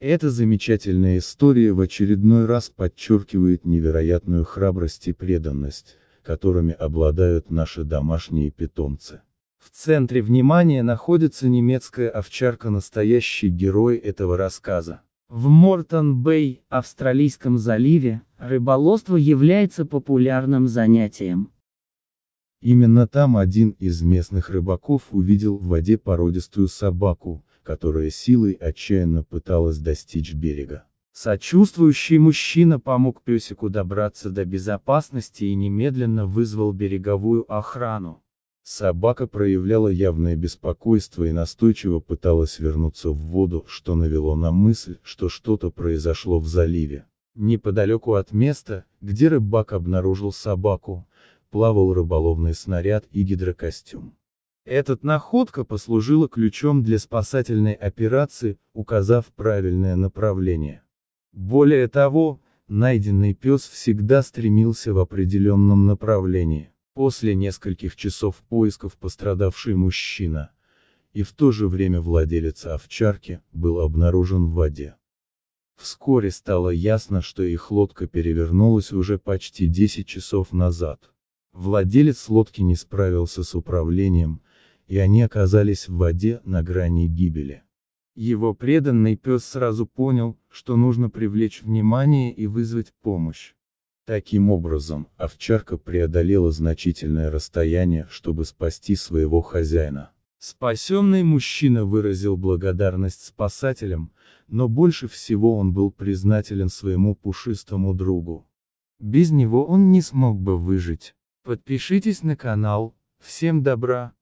Эта замечательная история в очередной раз подчеркивает невероятную храбрость и преданность, которыми обладают наши домашние питомцы. В центре внимания находится немецкая овчарка, настоящий герой этого рассказа. В Мортон-Бэй, Австралийском заливе, рыболовство является популярным занятием. Именно там один из местных рыбаков увидел в воде породистую собаку, которая силой отчаянно пыталась достичь берега. Сочувствующий мужчина помог песику добраться до безопасности и немедленно вызвал береговую охрану. Собака проявляла явное беспокойство и настойчиво пыталась вернуться в воду, что навело на мысль, что что-то произошло в заливе. Неподалеку от места, где рыбак обнаружил собаку, плавал рыболовный снаряд и гидрокостюм. Эта находка послужила ключом для спасательной операции, указав правильное направление. Более того, найденный пес всегда стремился в определенном направлении. После нескольких часов поисков пострадавший мужчина, и в то же время владелец овчарки, был обнаружен в воде. Вскоре стало ясно, что их лодка перевернулась уже почти 10 часов назад. Владелец лодки не справился с управлением, и они оказались в воде на грани гибели. Его преданный пес сразу понял, что нужно привлечь внимание и вызвать помощь. Таким образом, овчарка преодолела значительное расстояние, чтобы спасти своего хозяина. Спасенный мужчина выразил благодарность спасателям, но больше всего он был признателен своему пушистому другу. Без него он не смог бы выжить. Подпишитесь на канал, всем добра!